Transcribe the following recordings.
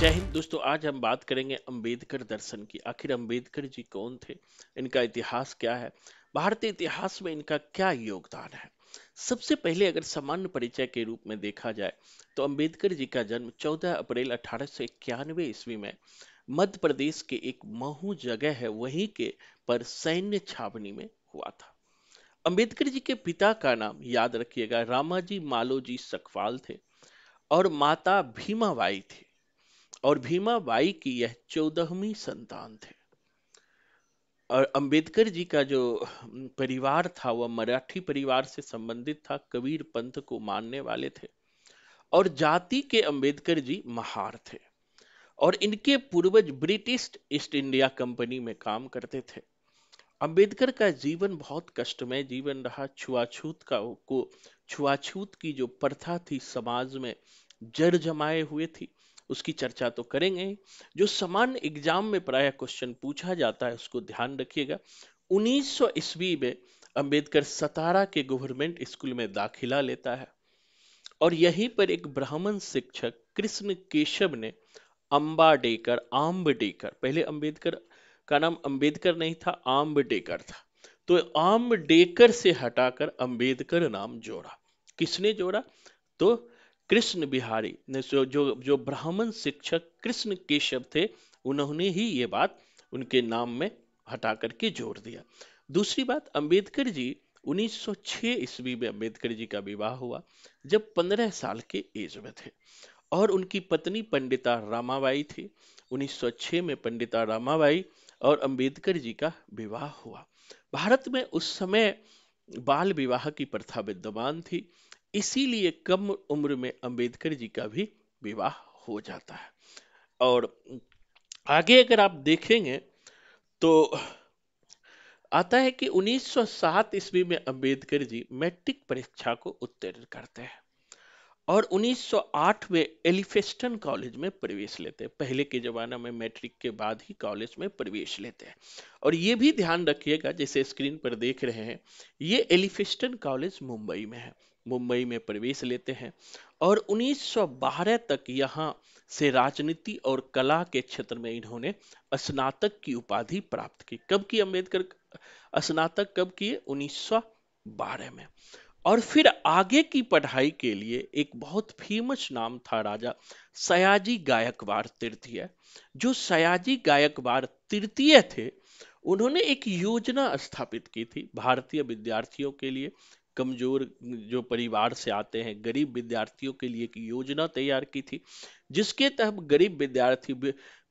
जय हिंद दोस्तों आज हम बात करेंगे अंबेडकर दर्शन की आखिर अंबेडकर जी कौन थे इनका इतिहास क्या है भारतीय इतिहास में इनका क्या योगदान है सबसे पहले अगर सामान्य परिचय के रूप में देखा जाए तो अंबेडकर जी का जन्म 14 अप्रैल अठारह ईस्वी में मध्य प्रदेश के एक महू जगह है वहीं के पर सैन्य छावनी में हुआ था अंबेडकर जी के पिता का नाम याद रखिएगा रामाजी मालोजी सकवाल थे और माता भीमाबाई थी और बाई की यह चौदहवीं संतान थे और अंबेडकर जी का जो परिवार था वह मराठी परिवार से संबंधित था कबीर पंथ को मानने वाले थे और जाति के अंबेडकर जी महार थे और इनके पूर्वज ब्रिटिश ईस्ट इंडिया कंपनी में काम करते थे अंबेडकर का जीवन बहुत कष्टमय जीवन रहा छुआछूत का को छुआछूत की जो प्रथा थी समाज में जड़ जमाए हुए थी उसकी चर्चा तो करेंगे जो समान एग्जाम में प्राय क्वेश्चन पूछा जाता है उसको ध्यान रखिएगा 1900 ईस्वी में अंबेडकर सतारा के गवर्नमेंट स्कूल में दाखिला लेता है और यहीं पर एक ब्राह्मण शिक्षक कृष्ण केशव ने अंबा डेकर अम्बाडेकर डेकर पहले अंबेडकर का नाम अंबेडकर नहीं था डेकर था तो डेकर से हटाकर अंबेडकर नाम जोड़ा किसने जोड़ा तो कृष्ण बिहारी जो जो, जो ब्राह्मण शिक्षक कृष्ण केशव थे उन्होंने ही ये बात उनके नाम में हटा करके जोड़ दिया दूसरी बात अंबेडकर जी 1906 ईस्वी में अंबेडकर जी का विवाह हुआ जब 15 साल के एज में थे और उनकी पत्नी पंडिता रामाबाई थी 1906 में पंडिता रामाबाई और अंबेडकर जी का विवाह हुआ भारत में उस समय बाल विवाह की प्रथा विद्यमान थी इसीलिए कम उम्र में अंबेडकर जी का भी विवाह हो जाता है और आगे अगर आप देखेंगे तो आता है कि 1907 ईस्वी में अंबेडकर जी मैट्रिक परीक्षा को उत्तीर्ण करते हैं और 1908 में एलिफेस्टन कॉलेज में प्रवेश लेते हैं पहले के ज़माना में मैट्रिक के बाद ही कॉलेज में प्रवेश लेते हैं और ये भी ध्यान रखिएगा जैसे स्क्रीन पर देख रहे हैं ये एलिफेस्टन कॉलेज मुंबई में है मुंबई में प्रवेश लेते हैं और 1912 तक यहाँ से राजनीति और कला के क्षेत्र में इन्होंने स्नातक की उपाधि प्राप्त की कब की अंबेडकर स्नातक कब किए 1912 में और फिर आगे की पढ़ाई के लिए एक बहुत फेमस नाम था राजा सयाजी गायकवाड़ तृतीय जो सयाजी गायकवाड़ तृतीय थे उन्होंने एक योजना स्थापित की थी भारतीय विद्यार्थियों के लिए कमजोर जो परिवार से आते हैं गरीब विद्यार्थियों के लिए एक योजना तैयार की थी जिसके तहत गरीब विद्यार्थी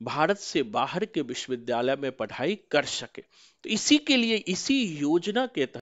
भारत से बाहर के विश्वविद्यालय में पढ़ाई कर सके तो इसी के लिए इसी योजना के तहत